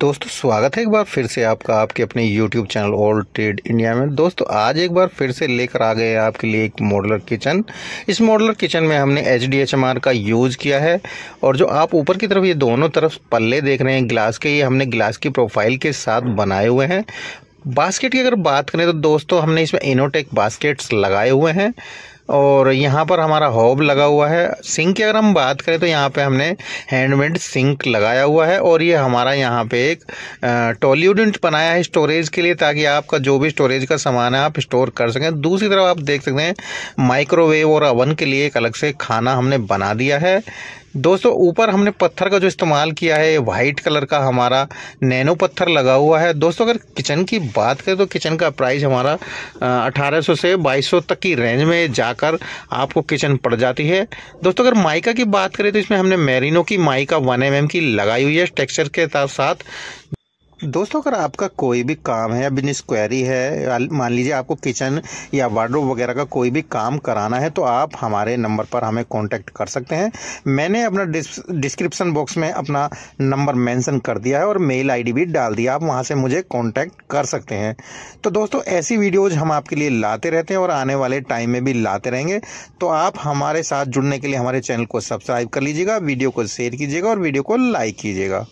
दोस्तों स्वागत है एक बार फिर से आपका आपके अपने YouTube channel all trade India में दोस्तों आज एक बार फिर से लेकर आ गए आपके लिए एक मॉडलर किचन इस मॉडलर किचन में हमने एच डी का यूज़ किया है और जो आप ऊपर की तरफ ये दोनों तरफ पल्ले देख रहे हैं ग्लास के ये हमने ग्लास की प्रोफाइल के साथ बनाए हुए हैं बास्केट की अगर बात करें तो दोस्तों हमने इसमें इनोटेक बास्केट्स लगाए हुए हैं और यहाँ पर हमारा हॉब लगा हुआ है सिंक की अगर हम बात करें तो यहाँ पे हमने हैंडमेड सिंक लगाया हुआ है और ये हमारा यहाँ पे एक टॉलीवुड बनाया है स्टोरेज के लिए ताकि आपका जो भी स्टोरेज का सामान है आप स्टोर कर सकें दूसरी तरफ आप देख सकते हैं माइक्रोवेव और अवन के लिए एक अलग से खाना हमने बना दिया है दोस्तों ऊपर हमने पत्थर का जो इस्तेमाल किया है वाइट कलर का हमारा नैनो पत्थर लगा हुआ है दोस्तों अगर किचन की बात करें तो किचन का प्राइस हमारा 1800 से 2200 तक की रेंज में जाकर आपको किचन पड़ जाती है दोस्तों अगर माइका की बात करें तो इसमें हमने मेरिनो की माइका वन एम की लगाई हुई है टेक्सचर के साथ साथ दोस्तों अगर आपका कोई भी काम है या बिजनेस क्वेरी है मान लीजिए आपको किचन या वार्डरोब वगैरह का कोई भी काम कराना है तो आप हमारे नंबर पर हमें कांटेक्ट कर सकते हैं मैंने अपना डिस्क्रिप्शन बॉक्स में अपना नंबर मेंशन कर दिया है और मेल आईडी भी डाल दिया आप वहाँ से मुझे कांटेक्ट कर सकते हैं तो दोस्तों ऐसी वीडियोज़ हम आपके लिए लाते रहते हैं और आने वाले टाइम में भी लाते रहेंगे तो आप हमारे साथ जुड़ने के लिए हमारे चैनल को सब्सक्राइब कर लीजिएगा वीडियो को शेयर कीजिएगा और वीडियो को लाइक कीजिएगा